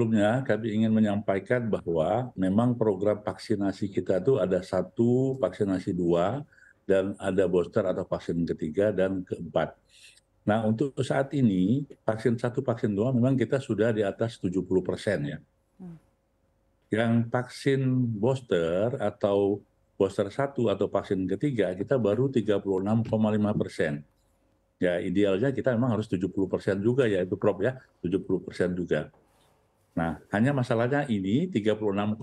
sebelumnya kami ingin menyampaikan bahwa memang program vaksinasi kita itu ada satu, vaksinasi dua, dan ada booster atau vaksin ketiga dan keempat. Nah untuk saat ini vaksin satu, vaksin dua memang kita sudah di atas 70 persen ya. Hmm. Yang vaksin booster atau booster satu atau vaksin ketiga kita baru 36,5 persen. Ya idealnya kita memang harus 70 persen juga ya itu prop ya, 70 persen juga. Nah, hanya masalahnya ini 36,5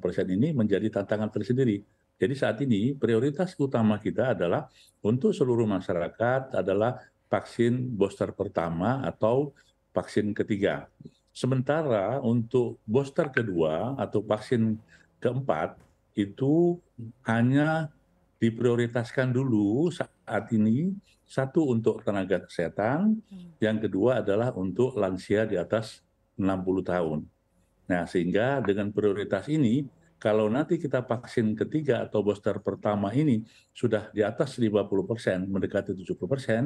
persen ini menjadi tantangan tersendiri. Jadi saat ini prioritas utama kita adalah untuk seluruh masyarakat adalah vaksin booster pertama atau vaksin ketiga. Sementara untuk booster kedua atau vaksin keempat itu hanya diprioritaskan dulu saat ini satu untuk tenaga kesehatan, hmm. yang kedua adalah untuk lansia di atas 60 tahun. Nah, sehingga dengan prioritas ini, kalau nanti kita vaksin ketiga atau booster pertama ini sudah di atas 50 persen, mendekati 70 persen,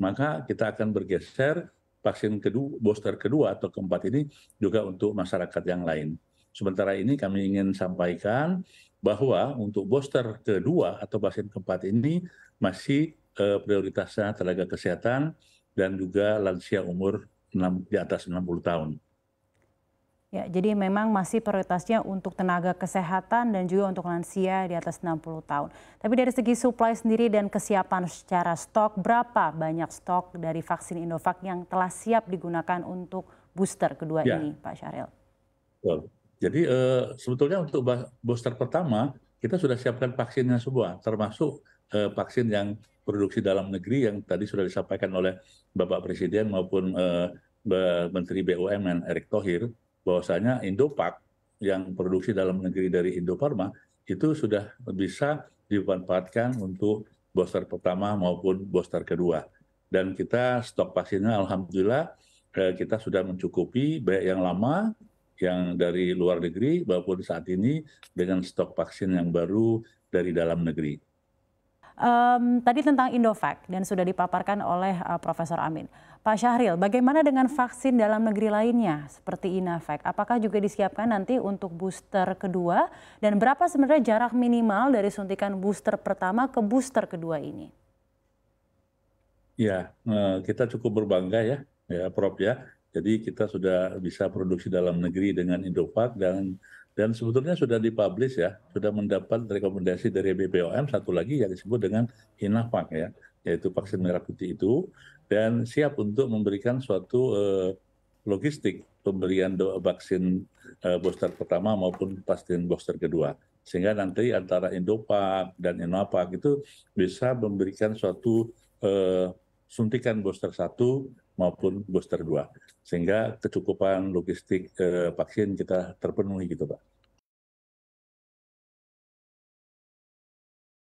maka kita akan bergeser vaksin kedua, booster kedua atau keempat ini juga untuk masyarakat yang lain. Sementara ini kami ingin sampaikan bahwa untuk booster kedua atau vaksin keempat ini masih eh, prioritasnya tenaga kesehatan dan juga lansia umur 6, di atas 60 tahun. Ya, jadi memang masih prioritasnya untuk tenaga kesehatan dan juga untuk lansia di atas 60 tahun. Tapi dari segi supply sendiri dan kesiapan secara stok, berapa banyak stok dari vaksin Indovac yang telah siap digunakan untuk booster kedua ya. ini, Pak Syahril? Jadi eh, sebetulnya untuk booster pertama kita sudah siapkan vaksinnya semua, termasuk eh, vaksin yang produksi dalam negeri yang tadi sudah disampaikan oleh Bapak Presiden maupun eh, Menteri BUMN Erick Thohir Bahwasanya Indopak yang produksi dalam negeri dari Indofarma itu sudah bisa dimanfaatkan untuk booster pertama maupun booster kedua. Dan kita stok vaksinnya alhamdulillah eh, kita sudah mencukupi baik yang lama yang dari luar negeri maupun saat ini dengan stok vaksin yang baru dari dalam negeri um, tadi tentang Indovac dan sudah dipaparkan oleh uh, Profesor Amin. Pak Syahril, bagaimana dengan vaksin dalam negeri lainnya seperti Inavac? Apakah juga disiapkan nanti untuk booster kedua? Dan berapa sebenarnya jarak minimal dari suntikan booster pertama ke booster kedua ini? Ya, eh, kita cukup berbangga ya, ya Prof ya. Jadi kita sudah bisa produksi dalam negeri dengan Indovac dan dan sebetulnya sudah dipublish ya, sudah mendapat rekomendasi dari BPOM satu lagi yang disebut dengan Inavac ya, yaitu vaksin merah putih itu dan siap untuk memberikan suatu uh, logistik pemberian vaksin uh, booster pertama maupun vaksin booster kedua sehingga nanti antara Indopak dan Inovac itu bisa memberikan suatu uh, suntikan booster satu maupun booster dua sehingga kecukupan logistik eh, vaksin kita terpenuhi gitu pak